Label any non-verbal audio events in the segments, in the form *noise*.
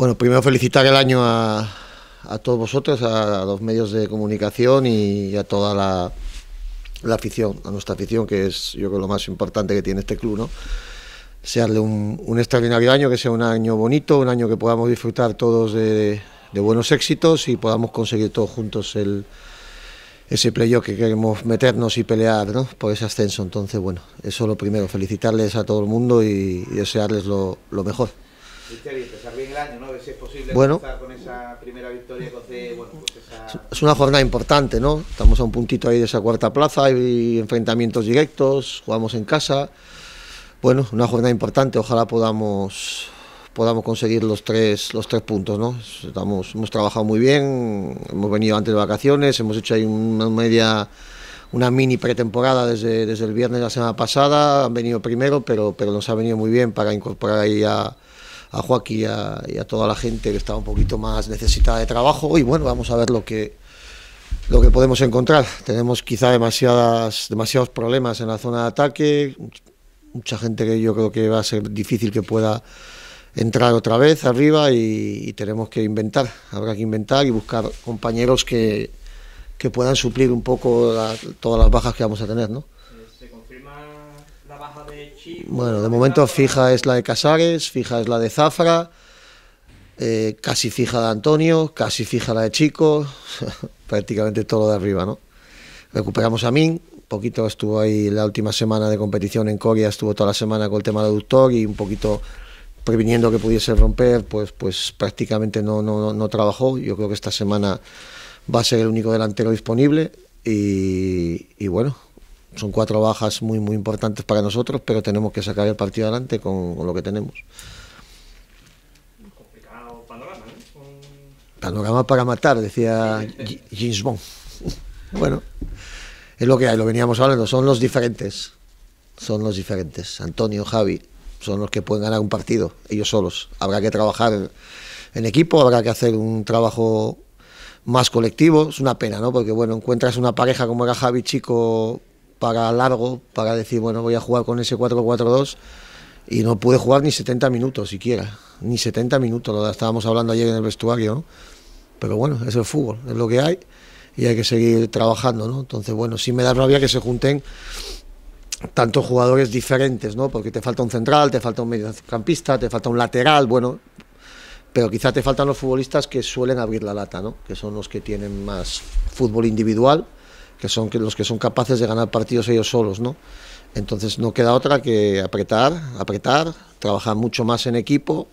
Bueno, primero felicitar el año a, todos vosotros, a, los medios de comunicación y a toda la, afición, a nuestra afición, que es yo creo lo más importante que tiene este club, ¿no? Searle un, extraordinario año, que sea un año bonito, un año que podamos disfrutar todos de, buenos éxitos y podamos conseguir todos juntos el, ese playoff que queremos meternos y pelear ¿no? por ese ascenso. Entonces, bueno, eso es lo primero, felicitarles a todo el mundo y, desearles lo, lo mejor bien ¿no? es posible bueno, empezar con esa primera victoria pues Es una jornada importante, ¿no? Estamos a un puntito ahí de esa cuarta plaza, hay enfrentamientos directos, jugamos en casa. Bueno, una jornada importante, ojalá podamos podamos conseguir los tres, los tres puntos. ¿no? Estamos, hemos trabajado muy bien, hemos venido antes de vacaciones, hemos hecho ahí una media, una mini pretemporada desde, desde el viernes de la semana pasada, han venido primero, pero, pero nos ha venido muy bien para incorporar ahí a a Joaquín y a, toda la gente que estaba un poquito más necesitada de trabajo. Y bueno, vamos a ver lo que, lo que podemos encontrar. Tenemos quizá demasiadas, demasiados problemas en la zona de ataque, mucha gente que yo creo que va a ser difícil que pueda entrar otra vez arriba y, tenemos que inventar, habrá que inventar y buscar compañeros que, que puedan suplir un poco todas las bajas que vamos a tener, ¿no? Bueno, de momento fija es la de Casares, fija es la de Zafra, eh, casi fija de Antonio, casi fija la de Chico, *laughs* prácticamente todo lo de arriba, Recuperamos a Min, poquito estuvo ahí la última semana de competición en Corea, estuvo toda la semana con el tema doctor y un poquito previniendo que pudiese romper, pues, pues prácticamente no, no, no trabajó. Yo creo que esta semana va a ser el único delantero disponible y bueno, son cuatro bajas muy, muy importantes para nosotros, pero tenemos que sacar el partido adelante con, lo que tenemos. panorama, Panorama para matar, decía James Bond. *laughs* bueno, es lo que hay, lo veníamos hablando, son los diferentes. Son los diferentes. Antonio, Javi, son los que pueden ganar un partido, ellos solos. Habrá que trabajar en equipo, habrá que hacer un trabajo más colectivo. Es una pena, ¿no? Porque, bueno, encuentras una pareja como era Javi Chico para largo, para decir, bueno, voy a jugar con ese 4-4-2 y no pude jugar ni 70 minutos siquiera, ni 70 minutos, lo estábamos hablando ayer en el vestuario, ¿no? Pero bueno, es el fútbol, es lo que hay y hay que seguir trabajando, ¿no? Entonces, bueno, sí me da rabia que se junten tantos jugadores diferentes, ¿no? Porque te falta un central, te falta un mediocampista, te falta un lateral, bueno, pero quizá te faltan los futbolistas que suelen abrir la lata, ¿no? Que son los que tienen más fútbol individual que son los que son capaces de ganar partidos ellos solos, ¿no? Entonces no queda otra que apretar, apretar, trabajar mucho más en equipo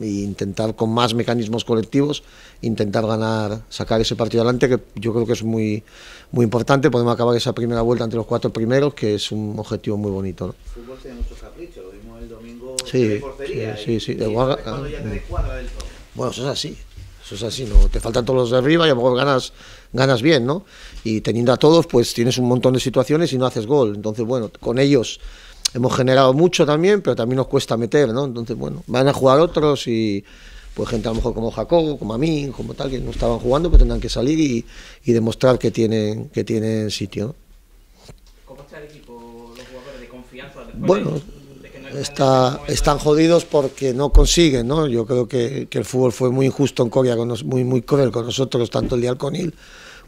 e intentar con más mecanismos colectivos intentar ganar, sacar ese partido adelante que yo creo que es muy muy importante. Podemos acabar esa primera vuelta entre los cuatro primeros, que es un objetivo muy bonito. El fútbol tiene muchos caprichos, lo vimos el domingo sí, portería. Sí, sí, ya Bueno, eso es así es así, ¿no? Te faltan todos los de arriba y a lo mejor ganas, ganas bien, ¿no? Y teniendo a todos, pues tienes un montón de situaciones y no haces gol. Entonces, bueno, con ellos hemos generado mucho también, pero también nos cuesta meter, ¿no? Entonces, bueno, van a jugar otros y pues gente a lo mejor como Jacobo, como Amin, como tal, que no estaban jugando, pero tendrán que salir y, demostrar que tienen, que tienen sitio. ¿Cómo está el equipo, los jugadores de confianza? bueno, están jodidos porque no consiguen, ¿no? Yo creo que, el fútbol fue muy injusto en Corea, con muy, muy cruel con nosotros, tanto el día Alconil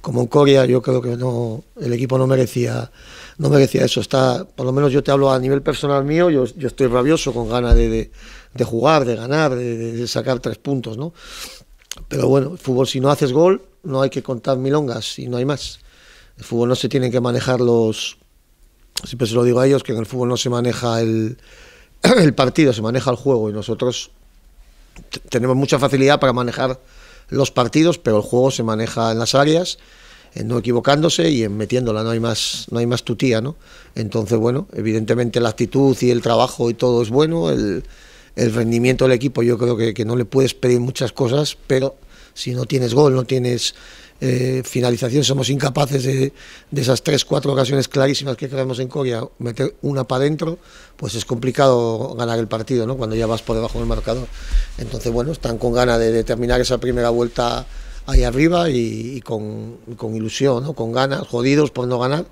como en Corea. Yo creo que no, el equipo no merecía, no merecía eso. Está, por lo menos yo te hablo a nivel personal mío, yo, yo estoy rabioso con ganas de, de, jugar, de ganar, de, sacar tres puntos, ¿no? Pero bueno, el fútbol, si no haces gol, no hay que contar milongas y no hay más. El fútbol no se tiene que manejar los, siempre se lo digo a ellos, que en el fútbol no se maneja el, *clears throat* el partido se maneja el juego y nosotros tenemos mucha facilidad para manejar los partidos, pero el juego se maneja en las áreas, en no equivocándose y en metiéndola, no hay más, no hay más tutía, ¿no? Entonces, bueno, evidentemente la actitud y el trabajo y todo es bueno, el, rendimiento del equipo yo creo que, que, no le puedes pedir muchas cosas, pero si no tienes gol, no tienes eh, finalización, somos incapaces de, esas tres, cuatro ocasiones clarísimas que tenemos en Corea, meter una para adentro, pues es complicado ganar el partido, ¿no? Cuando ya vas por debajo del marcador. Entonces, bueno, están con ganas de, terminar esa primera vuelta ahí arriba y, con, ilusión, ¿no? Con ganas, jodidos por no ganar,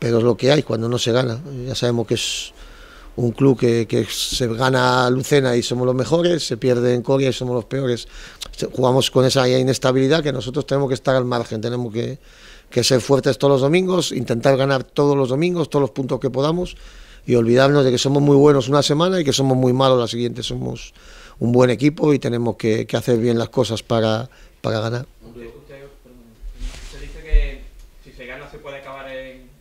pero es lo que hay cuando no se gana. Ya sabemos que es un club que, que, se gana Lucena y somos los mejores, se pierde en Coria y somos los peores. Jugamos con esa inestabilidad que nosotros tenemos que estar al margen, tenemos que, ser fuertes todos los domingos, intentar ganar todos los domingos, todos los puntos que podamos y olvidarnos de que somos muy buenos una semana y que somos muy malos la siguiente. Somos un buen equipo y tenemos que, hacer bien las cosas para, para ganar no se puede acabar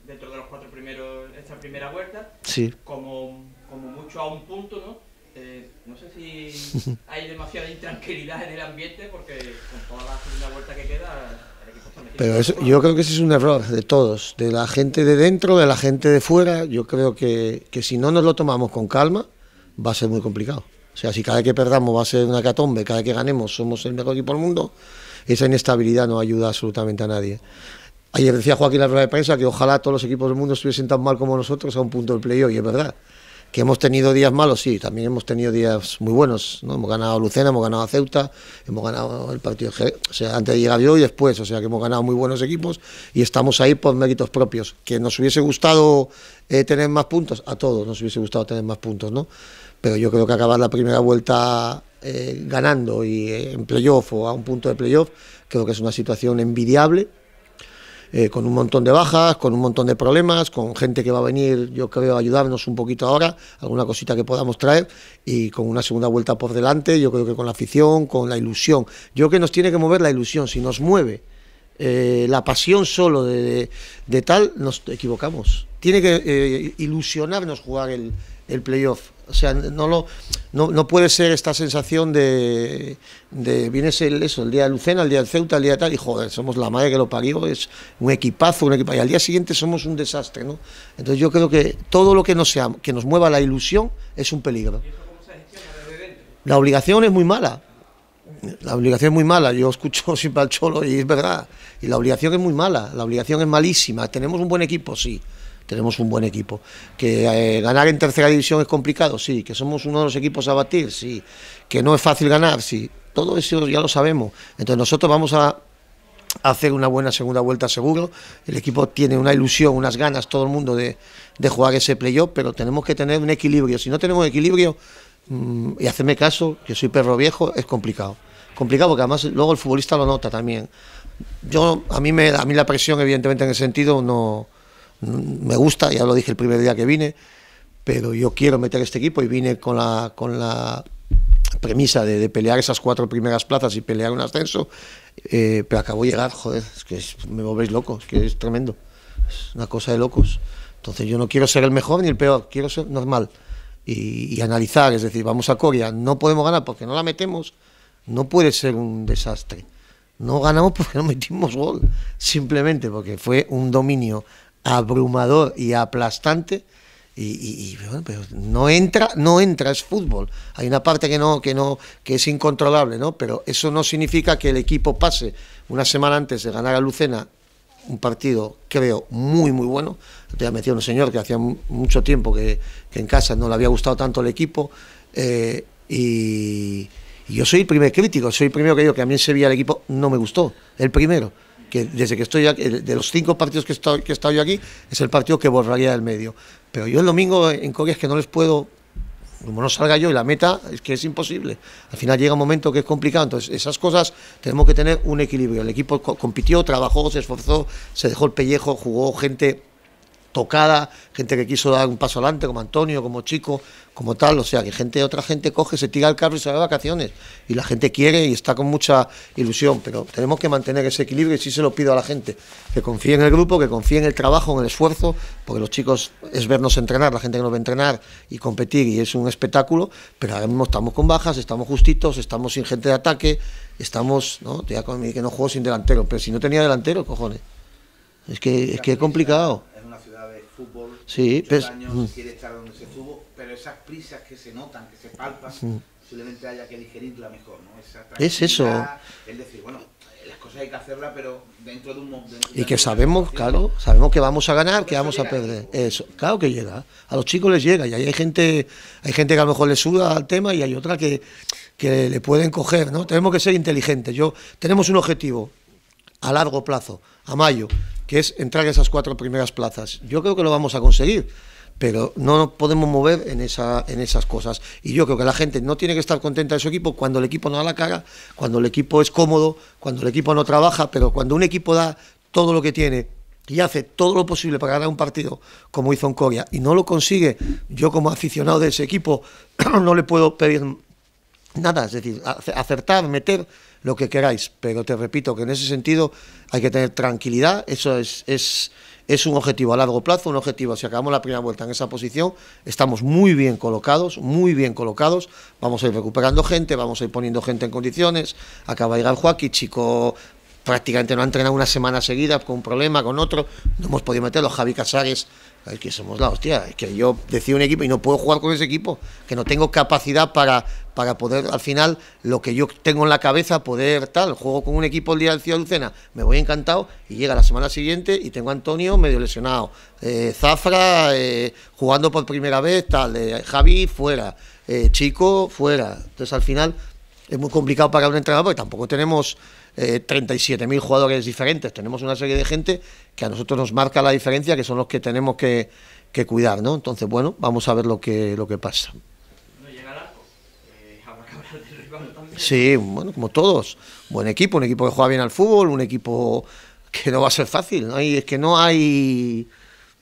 dentro de los cuatro primeros, esta primera vuelta. Como, mucho a un punto, ¿no? Eh, sé si *laughs* hay demasiada intranquilidad en el ambiente porque con toda la segunda vuelta que queda pero eso, yo creo que ese es un error de todos, de la gente de dentro, de la gente de fuera. Yo creo que, que, si no nos lo tomamos con calma, va a ser muy complicado. O sea, si cada que perdamos va a ser una catombe, cada que ganemos somos el mejor equipo del mundo, esa inestabilidad no ayuda absolutamente a nadie. Ayer decía Joaquín la rueda de prensa que ojalá todos los equipos del mundo estuviesen tan mal como nosotros a un punto del playoff, y es verdad. Que hemos tenido días malos, sí, también hemos tenido días muy buenos. ¿no? Hemos ganado a Lucena, hemos ganado a Ceuta, hemos ganado el partido o sea, antes de llegar yo y después. O sea, que hemos ganado muy buenos equipos y estamos ahí por méritos propios. Que nos hubiese gustado eh, tener más puntos, a todos nos hubiese gustado tener más puntos, ¿no? Pero yo creo que acabar la primera vuelta eh, ganando y eh, en playoff o a un punto de playoff, creo que es una situación envidiable eh, con un montón de bajas, con un montón de problemas, con gente que va a venir, yo creo, a ayudarnos un poquito ahora, alguna cosita que podamos traer y con una segunda vuelta por delante, yo creo que con la afición, con la ilusión. Yo creo que nos tiene que mover la ilusión, si nos mueve. Eh, la pasión solo de, tal, nos equivocamos. Tiene que eh, ilusionarnos jugar el, el playoff. O sea, no, lo, no, puede ser esta sensación de, de vienes el, eso, el día de Lucena, el día de Ceuta, el día de tal, y joder, somos la madre que lo parió, es un equipazo, un equipazo, y al día siguiente somos un desastre, ¿no? Entonces yo creo que todo lo que nos, sea, que nos mueva la ilusión es un peligro. La obligación es muy mala, la obligación es muy mala, yo escucho *laughs* siempre al Cholo y es verdad, y la obligación es muy mala, la obligación es malísima, tenemos un buen equipo, sí, tenemos un buen equipo. Que eh, ganar en tercera división es complicado, sí. Que somos uno de los equipos a batir, sí. Que no es fácil ganar, sí. Todo eso ya lo sabemos. Entonces nosotros vamos a hacer una buena segunda vuelta seguro. El equipo tiene una ilusión, unas ganas, todo el mundo de, de jugar ese playoff, pero tenemos que tener un equilibrio. Si no tenemos equilibrio, mm, y hacerme caso, que soy perro viejo, es complicado. Complicado porque además luego el futbolista lo nota también. Yo, a mí, me, a mí la presión, evidentemente, en ese sentido no me gusta, ya lo dije el primer día que vine, pero yo quiero meter este equipo y vine con la, con la premisa de, pelear esas cuatro primeras plazas y pelear un ascenso, eh, pero acabo de llegar, joder, es que me volvéis loco, es que es tremendo, es una cosa de locos. Entonces yo no quiero ser el mejor ni el peor, quiero ser normal y, analizar, es decir, vamos a Coria, no podemos ganar porque no la metemos, no puede ser un desastre. No ganamos *laughs* porque no metimos gol, simplemente porque fue un dominio abrumador y aplastante. Y, pero no entra, no entra, es fútbol. Hay una parte que no, que no, que es incontrolable, ¿no? Pero eso no significa que el equipo pase una semana antes de ganar a Lucena un partido, que creo, muy, muy bueno. Te había metido un señor que hacía mucho tiempo que, en casa no le había gustado tanto el equipo. Eh, y, yo soy el primer crítico, soy el primero que digo que a mí se veía el equipo no me gustó, el primero que desde que estoy de los cinco partidos que he, estado, yo aquí, es el partido que borraría del medio. Pero yo el domingo en Corea es que no les puedo como no salga yo y la meta es que es imposible. Al final llega un momento que es complicado. Entonces, esas cosas tenemos que tener un equilibrio. El equipo compitió, trabajó, se esforzó, se dejó el pellejo, jugó gente tocada, gente que quiso dar un paso adelante, como Antonio, como Chico, como tal, o sea, que gente, otra gente coge, se tira al carro y se va de vacaciones, y la gente quiere y está con mucha ilusión, pero tenemos que mantener ese equilibrio y sí se lo pido a la gente, que confíe en el grupo, que confíe en el trabajo, en el esfuerzo, porque los chicos es vernos entrenar, la gente que nos ve entrenar y competir, y es un espectáculo, pero ahora mismo estamos con bajas, estamos justitos, estamos sin gente de ataque, estamos, ¿no? Ya con, que no juego sin delantero, pero si no tenía delantero, cojones. Es que, es que es complicado fútbol, sí, pues, años, mm. quiere estar donde se estuvo, pero esas prisas que se notan, que se palpan, mm. simplemente haya que digerirla mejor, ¿no? es eso. Es decir, bueno, las cosas hay que hacerlas, pero dentro de un momento... Y que sabemos, claro, sabemos que vamos a ganar, que vamos a perder. Eso, claro que llega. A los chicos les llega y hay gente, hay gente que a lo mejor le suda al tema y hay otra que, que le pueden coger, ¿no? Tenemos que ser inteligentes. Yo tenemos un objetivo a largo plazo, a mayo que es entrar a esas cuatro primeras plazas. Yo creo que lo vamos a conseguir pero no nos podemos mover en, esa, en esas cosas. Y yo creo que la gente no tiene que estar contenta de su equipo cuando el equipo no da la cara, cuando el equipo es cómodo, cuando el equipo no trabaja, pero cuando un equipo da todo lo que tiene y hace todo lo posible para ganar un partido, como hizo en Coria, y no lo consigue, yo como aficionado de ese equipo *clears throat* no le puedo pedir nada, es decir, acertar, meter lo que queráis, pero te repito que en ese sentido hay que tener tranquilidad, eso es, es, un objetivo a largo plazo, un objetivo, si acabamos la primera vuelta en esa posición, estamos muy bien colocados, muy bien colocados, vamos a ir recuperando gente, vamos a ir poniendo gente en condiciones, acaba de llegar Joaquín, chico prácticamente no ha entrenado una semana seguida con un problema, con otro, no hemos podido meterlo, Javi Casares es que somos la hostia, es que yo decido un equipo y no puedo jugar con ese equipo, que no tengo capacidad para, para poder al final lo que yo tengo en la cabeza poder tal, juego con un equipo el día del Ciudad Lucena, me voy encantado y llega la semana siguiente y tengo a Antonio medio lesionado, eh, Zafra eh, jugando por primera vez, tal, eh, Javi fuera, Chico fuera, entonces al final es muy complicado para un entrenador porque tampoco tenemos 37.000 eh, jugadores diferentes, tenemos una serie de gente que a nosotros nos marca la diferencia, que son los que tenemos que, cuidar, ¿no? Entonces, bueno, vamos a ver lo que, pasa. Eh, sí, bueno, como todos, buen equipo, un equipo que juega bien al fútbol, un equipo que no va a ser fácil, es que no hay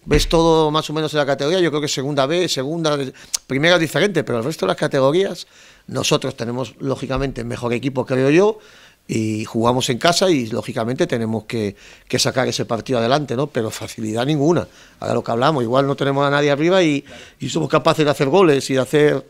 ves todo más o menos en la categoría. Yo creo que segunda B, segunda, primera es diferente, pero el resto de las categorías, nosotros tenemos lógicamente mejor equipo, creo yo, y jugamos en casa y lógicamente tenemos que, sacar ese partido adelante, ¿no? Pero facilidad ninguna, ahora lo que hablamos, igual no tenemos a nadie arriba y, somos capaces de hacer goles y de hacer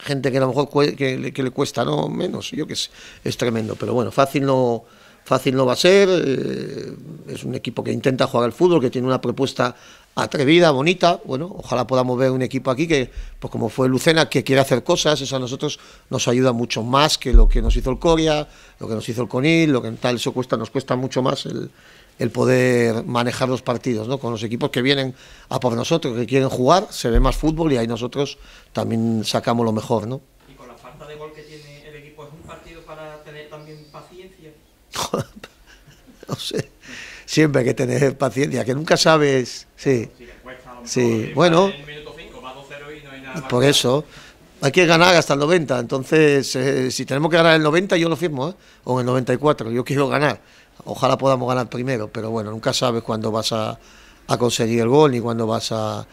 gente que a lo mejor que, le cuesta no menos, yo que es tremendo, pero bueno, fácil no fácil no va a ser, eh, es un equipo que intenta jugar al fútbol, que tiene una propuesta atrevida, bonita. Bueno, ojalá podamos ver un equipo aquí que, pues como fue Lucena, que quiere hacer cosas, eso a nosotros nos ayuda mucho más que lo que nos hizo el Coria, lo que nos hizo el Conil, lo que en tal, eso cuesta, nos cuesta mucho más el, el poder manejar los partidos, ¿no? Con los equipos que vienen a por nosotros, que quieren jugar, se ve más fútbol y ahí nosotros también sacamos lo mejor, ¿no? Y con la falta de gol que tiene el equipo, ¿es un partido para tener también paciencia? *laughs* no sé Siempre hay que tener paciencia, que nunca sabes. Sí. sí, eh, bueno. por eso. Hay que ganar hasta el 90, entonces eh, si tenemos que ganar el 90 yo lo firmo, ¿eh? o el 94, yo quiero ganar. Ojalá podamos ganar primero, pero bueno, nunca sabes cuándo vas a, a conseguir el gol ni cuándo vas a,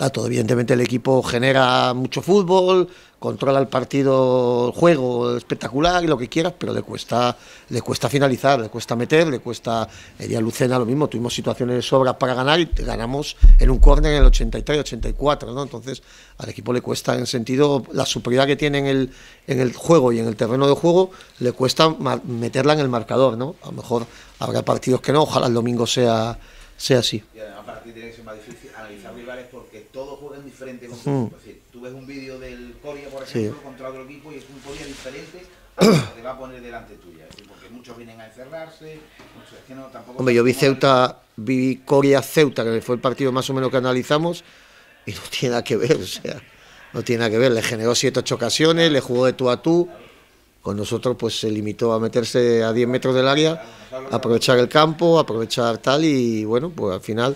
Claro, todo, evidentemente el equipo genera mucho fútbol, controla el partido, el juego espectacular y lo que quieras, pero le cuesta, le cuesta finalizar, le cuesta meter, le cuesta. El Lucena lo mismo, tuvimos situaciones de sobra para ganar y ganamos en un córner en el 83-84, ¿no? Entonces al equipo le cuesta en sentido, la superioridad que tiene en el, en el juego y en el terreno de juego, le cuesta meterla en el marcador, ¿no? A lo mejor habrá partidos que no, ojalá el domingo sea, sea así diferente con tú ves un vídeo del Coria, por ejemplo, contra otro equipo y es un Coria diferente a lo que te va a poner delante tuya. porque muchos vienen a encerrarse. Muchos, que no, tampoco Hombre, yo vi Ceuta, vi Coria-Ceuta, que fue el partido más o menos que analizamos, y no tiene nada que ver, o sea, no tiene nada que ver. Le generó 7-8 ocasiones, le jugó de tú a tú. Con nosotros pues se limitó a meterse a 10 metros del área, aprovechar el campo, aprovechar tal y bueno, pues al final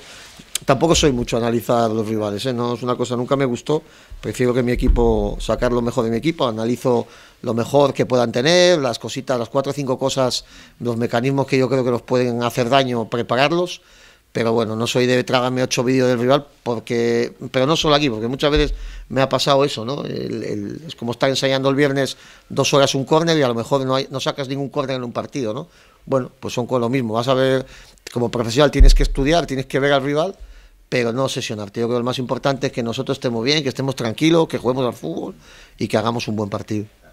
Tampoco soy mucho a analizar los rivales, ¿eh? no es una cosa, nunca me gustó. Prefiero que mi equipo, sacar lo mejor de mi equipo, analizo lo mejor que puedan tener, las cositas, las cuatro o cinco cosas, los mecanismos que yo creo que nos pueden hacer daño, prepararlos. Pero bueno, no soy de trágame ocho vídeos del rival, porque, pero no solo aquí, porque muchas veces me ha pasado eso, ¿no? es como estar ensayando el viernes dos horas un córner y a lo mejor no, hay, no sacas ningún córner en un partido, ¿no? Bueno, pues son con lo mismo. Vas a ver, como profesional tienes que estudiar, tienes que ver al rival pero no sesionarte. Yo creo que lo más importante es que nosotros estemos bien, que estemos tranquilos, que juguemos al fútbol y que hagamos un buen partido.